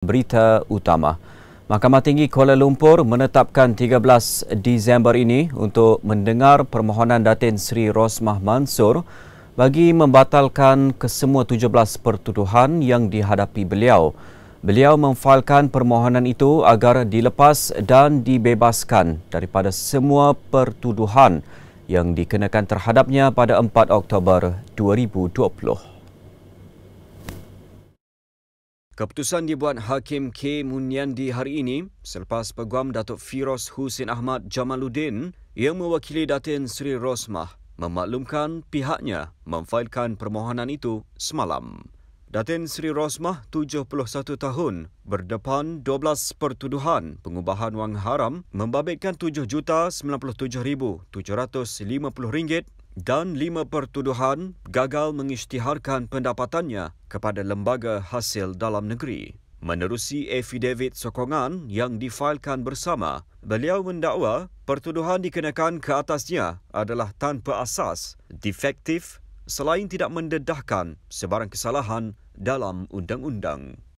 Berita utama. Mahkamah Tinggi Kuala Lumpur menetapkan 13 Disember ini untuk mendengar permohonan Datin Sri Rosmah Mansur bagi membatalkan kesemua 17 pertuduhan yang dihadapi beliau. Beliau memfailkan permohonan itu agar dilepas dan dibebaskan daripada semua pertuduhan yang dikenakan terhadapnya pada 4 Oktober 2020. Keputusan dibuat Hakim K. Munyandi hari ini selepas peguam Datuk Firoz Husin Ahmad Jamaluddin yang mewakili Datin Sri Rosmah memaklumkan pihaknya memfailkan permohonan itu semalam. Datin Sri Rosmah, 71 tahun, berdepan 12 pertuduhan pengubahan wang haram membabitkan RM7,97,750 dan lima pertuduhan gagal mengisytiharkan pendapatannya kepada lembaga hasil dalam negeri. Menerusi affidavit sokongan yang difailkan bersama, beliau mendakwa pertuduhan dikenakan ke atasnya adalah tanpa asas, defektif selain tidak mendedahkan sebarang kesalahan dalam undang-undang.